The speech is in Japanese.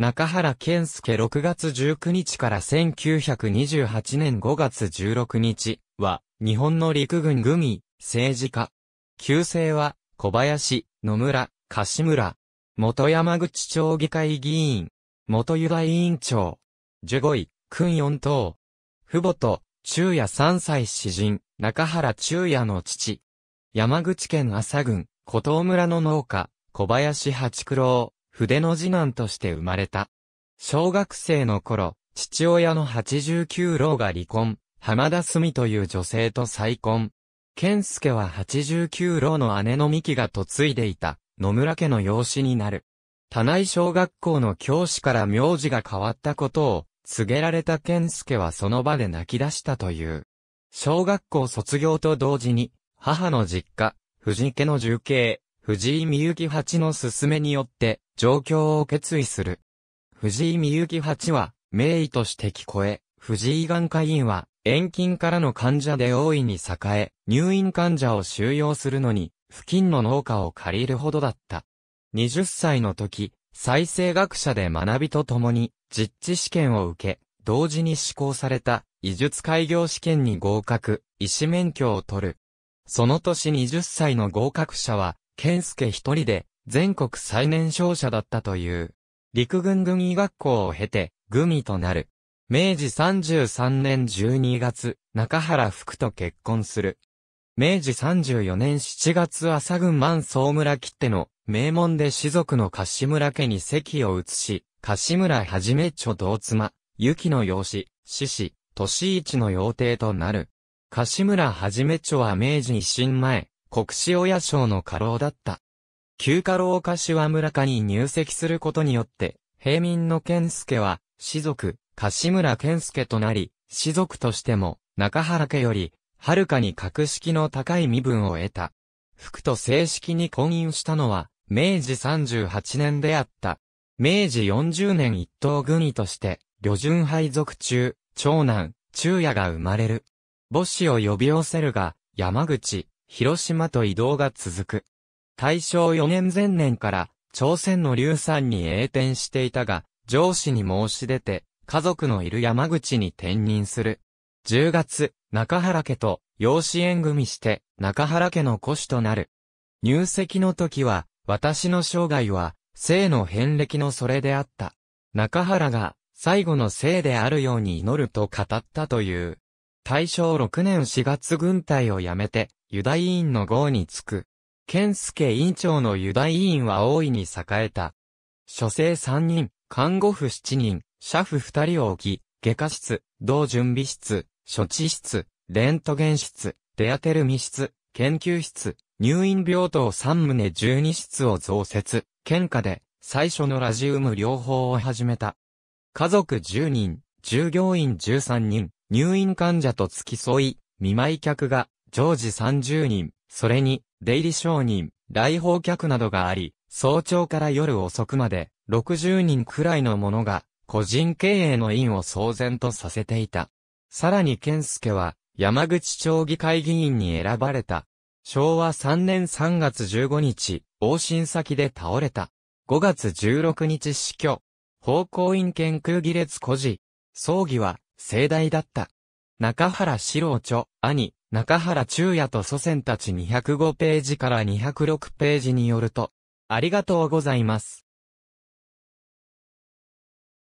中原健介6月19日から1928年5月16日は、日本の陸軍組ミ、政治家。旧姓は、小林、野村、柏村。元山口町議会議員。元由来委員長。15位、訓四等。父母と、中也3歳詩人、中原中也の父。山口県朝郡、古東村の農家、小林八九郎。筆の次男として生まれた。小学生の頃、父親の八十九郎が離婚、浜田澄という女性と再婚。健介は八十九郎の姉の美希が嫁いでいた、野村家の養子になる。田内小学校の教師から名字が変わったことを、告げられた健介はその場で泣き出したという。小学校卒業と同時に、母の実家、藤家の重慶、藤井美幸八の勧めによって、状況を決意する。藤井美幸八は、名医として聞こえ、藤井眼科医院は、遠近からの患者で大いに栄え、入院患者を収容するのに、付近の農家を借りるほどだった。20歳の時、再生学者で学びとともに、実地試験を受け、同時に施行された、医術開業試験に合格、医師免許を取る。その年20歳の合格者は、健介一人で、全国最年少者だったという。陸軍軍医学校を経て、グミとなる。明治33年12月、中原福と結婚する。明治34年7月朝群万総村切手の名門で士族の柏村家に席を移し、柏村はじめ著同妻、雪の養子、獅子、年一の養帝となる。柏村はじめ著は明治維新前、国史親将の家老だった。旧家老柏村家に入籍することによって、平民の健介は、士族、柏村健介となり、士族としても、中原家より、はるかに格式の高い身分を得た。服と正式に婚姻したのは、明治38年であった。明治40年一等軍医として、旅順配属中、長男、昼夜が生まれる。母子を呼び寄せるが、山口、広島と移動が続く。大正4年前年から、朝鮮の龍山に栄転していたが、上司に申し出て、家族のいる山口に転任する。10月、中原家と養子縁組して、中原家の古主となる。入籍の時は、私の生涯は、生の遍歴のそれであった。中原が、最後の生であるように祈ると語ったという。大正6年4月軍隊を辞めて、ユダ委員の号に着く。健介委員長のユダ委員は大いに栄えた。書生3人、看護婦7人、社夫2人を置き、外科室、同準備室、処置室、レントゲン室、デアテルミ室、研究室、入院病棟3棟12室を増設、県下で最初のラジウム療法を始めた。家族10人、従業員13人、入院患者と付き添い、見舞い客が常時30人、それに、出入り商人、来訪客などがあり、早朝から夜遅くまで、60人くらいの者が、個人経営の院を騒然とさせていた。さらに健介は、山口町議会議員に選ばれた。昭和3年3月15日、往診先で倒れた。5月16日死去。方向院研空議列孤児。葬儀は、盛大だった。中原四郎著、兄、中原中也と祖先たち205ページから206ページによると、ありがとうございます。